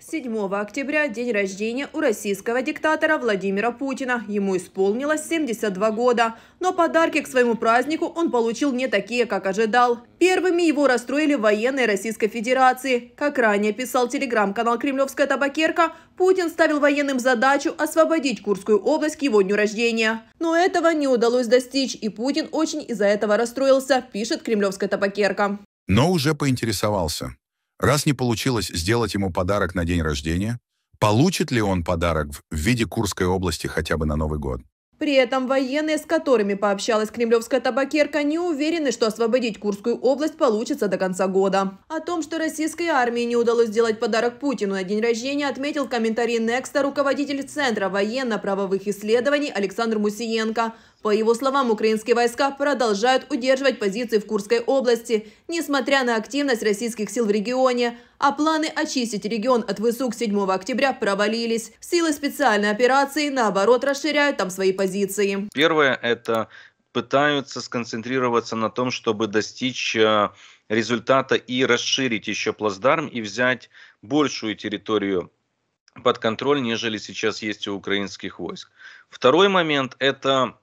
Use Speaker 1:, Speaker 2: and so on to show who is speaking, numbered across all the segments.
Speaker 1: 7 октября – день рождения у российского диктатора Владимира Путина. Ему исполнилось 72 года. Но подарки к своему празднику он получил не такие, как ожидал. Первыми его расстроили военные Российской Федерации. Как ранее писал телеграм-канал «Кремлевская табакерка», Путин ставил военным задачу освободить Курскую область к его дню рождения. Но этого не удалось достичь, и Путин очень из-за этого расстроился, пишет «Кремлевская табакерка». Но уже поинтересовался, Раз не получилось сделать ему подарок на день рождения, получит ли он подарок в виде Курской области хотя бы на Новый год? При этом военные, с которыми пообщалась кремлевская табакерка, не уверены, что освободить Курскую область получится до конца года. О том, что российской армии не удалось сделать подарок Путину на день рождения, отметил комментарий Некста руководитель Центра военно-правовых исследований Александр Мусиенко. По его словам, украинские войска продолжают удерживать позиции в Курской области, несмотря на активность российских сил в регионе, а планы очистить регион от высук 7 октября провалились. Силы специальной операции, наоборот, расширяют там свои позиции.
Speaker 2: Первое – это пытаются сконцентрироваться на том, чтобы достичь э, результата и расширить еще плацдарм и взять большую территорию под контроль, нежели сейчас есть у украинских войск. Второй момент – это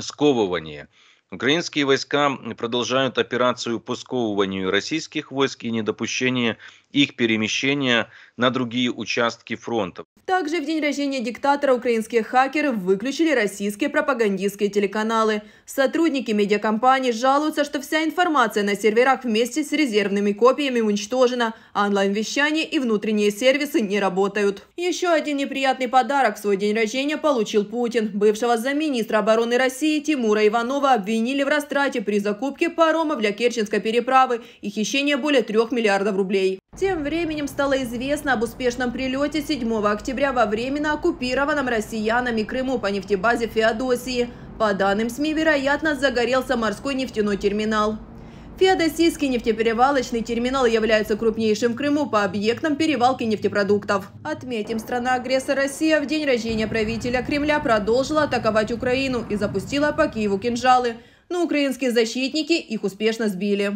Speaker 2: сковывание. Украинские войска продолжают операцию по сковыванию российских войск и недопущение их перемещения на другие участки фронта.
Speaker 1: Также в день рождения диктатора украинские хакеры выключили российские пропагандистские телеканалы. Сотрудники медиакомпаний жалуются, что вся информация на серверах вместе с резервными копиями уничтожена, а онлайн-вещание и внутренние сервисы не работают. Еще один неприятный подарок в свой день рождения получил Путин. Бывшего замминистра обороны России Тимура Иванова обвинили в растрате при закупке парома для Керченской переправы и хищении более трех миллиардов рублей. Тем временем стало известно об успешном прилете 7 октября во временно оккупированном россиянами Крыму по нефтебазе Феодосии. По данным СМИ, вероятно, загорелся морской нефтяной терминал. Феодосийский нефтеперевалочный терминал является крупнейшим в Крыму по объектам перевалки нефтепродуктов. Отметим, страна-агрессор Россия в день рождения правителя Кремля продолжила атаковать Украину и запустила по Киеву кинжалы. Но украинские защитники их успешно сбили.